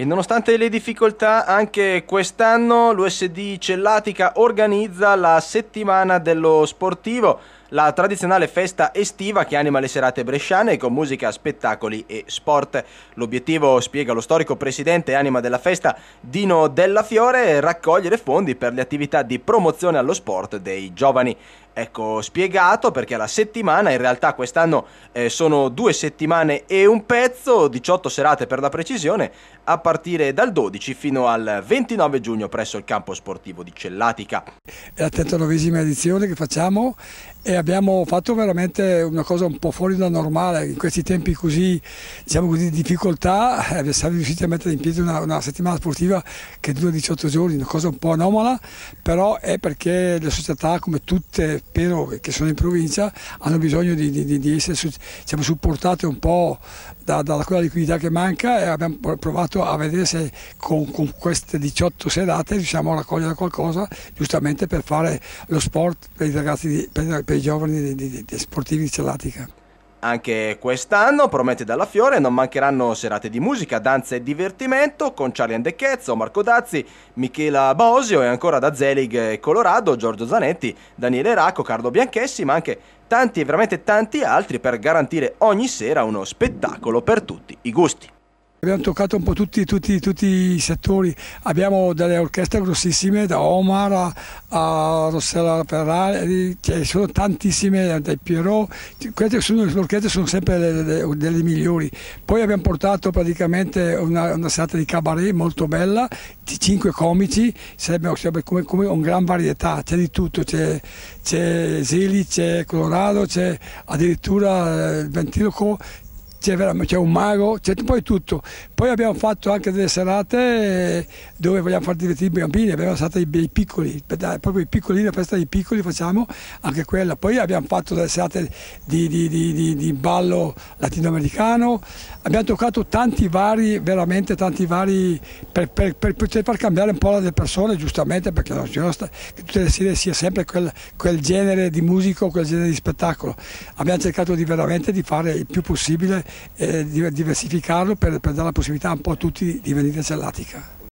E nonostante le difficoltà, anche quest'anno l'USD Cellatica organizza la settimana dello sportivo la tradizionale festa estiva che anima le serate bresciane con musica, spettacoli e sport. L'obiettivo, spiega lo storico presidente e anima della festa Dino Della Fiore, è raccogliere fondi per le attività di promozione allo sport dei giovani. Ecco spiegato perché la settimana, in realtà quest'anno eh, sono due settimane e un pezzo, 18 serate per la precisione, a partire dal 12 fino al 29 giugno presso il campo sportivo di Cellatica. È la 39esima edizione che facciamo e abbiamo fatto veramente una cosa un po' fuori da normale in questi tempi così, diciamo così di difficoltà, eh, siamo riusciti a mettere in piedi una, una, settimana sportiva che dura 18 giorni, una cosa un po' anomala, però è perché le società come tutte spero, che sono in provincia hanno bisogno di, di, di essere diciamo, supportate un po' da, da, quella liquidità che manca e abbiamo provato a vedere se con, con queste 18 serate riusciamo a raccogliere qualcosa giustamente per fare lo sport per i ragazzi, per, per i giovani giovani di, di, di sportivi di Cellatica. Anche quest'anno, promette dalla Fiore, non mancheranno serate di musica, danza e divertimento con Charlie Andecchezzo, Marco Dazzi, Michela Bosio e ancora da Zelig Colorado, Giorgio Zanetti, Daniele Racco, Carlo Bianchessi, ma anche tanti e veramente tanti altri per garantire ogni sera uno spettacolo per tutti i gusti. Abbiamo toccato un po' tutti, tutti, tutti, i settori, abbiamo delle orchestre grossissime, da Omar a, a Rossella Ferrari, eh, cioè sono tantissime, dai Pierrot, queste sono, le orchestre sono sempre le, le, delle migliori. Poi abbiamo portato praticamente una, una serata di cabaret molto bella, di cinque comici, sarebbe, sarebbe come, come una gran varietà, c'è di tutto, c'è, c'è Zeli, c'è Colorado, c'è addirittura eh, il Ventiloco, c'è, un mago, c'è un tutto. Poi abbiamo fatto anche delle serate eh, dove vogliamo far divertire i bambini, abbiamo fatto i, i piccoli, proprio i piccolini, la festa dei piccoli facciamo anche quella. Poi abbiamo fatto delle serate di, di, di, di ballo latinoamericano, abbiamo toccato tanti vari, veramente tanti vari, per, per, per, per cambiare un po' le persone, giustamente, perché no, tutte le sere sia sempre quel, quel genere di musico, quel genere di spettacolo. Abbiamo cercato di veramente di fare il più possibile eh, diversificarlo per, per dare la possibilità un po' a tutti di venire all'Atica.